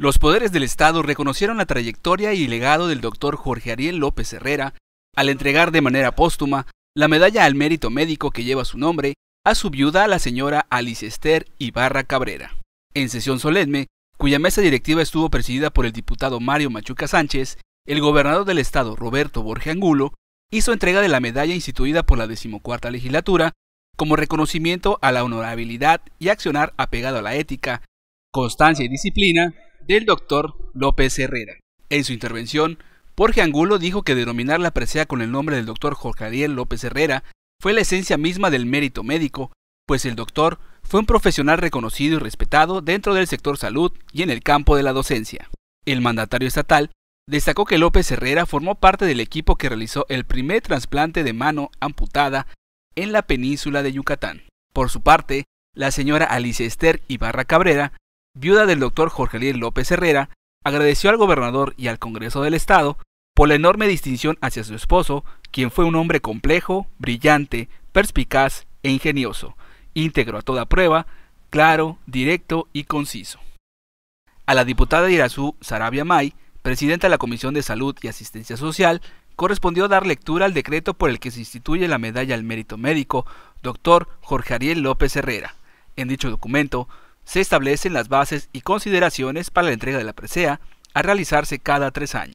Los poderes del Estado reconocieron la trayectoria y legado del doctor Jorge Ariel López Herrera al entregar de manera póstuma la medalla al mérito médico que lleva su nombre a su viuda, la señora Alice Esther Ibarra Cabrera. En sesión solemne, cuya mesa directiva estuvo presidida por el diputado Mario Machuca Sánchez, el gobernador del Estado Roberto Borge Angulo hizo entrega de la medalla instituida por la decimocuarta legislatura como reconocimiento a la honorabilidad y accionar apegado a la ética, constancia y disciplina del doctor López Herrera. En su intervención, Jorge Angulo dijo que denominar la presea con el nombre del doctor Jorge Ariel López Herrera fue la esencia misma del mérito médico, pues el doctor fue un profesional reconocido y respetado dentro del sector salud y en el campo de la docencia. El mandatario estatal destacó que López Herrera formó parte del equipo que realizó el primer trasplante de mano amputada en la península de Yucatán. Por su parte, la señora Alicia Esther Ibarra Cabrera viuda del doctor Jorge Ariel López Herrera, agradeció al gobernador y al Congreso del Estado por la enorme distinción hacia su esposo, quien fue un hombre complejo, brillante, perspicaz e ingenioso, íntegro a toda prueba, claro, directo y conciso. A la diputada de Irazú Sarabia May, presidenta de la Comisión de Salud y Asistencia Social, correspondió dar lectura al decreto por el que se instituye la medalla al mérito médico, doctor Jorge Ariel López Herrera. En dicho documento se establecen las bases y consideraciones para la entrega de la presea a realizarse cada tres años.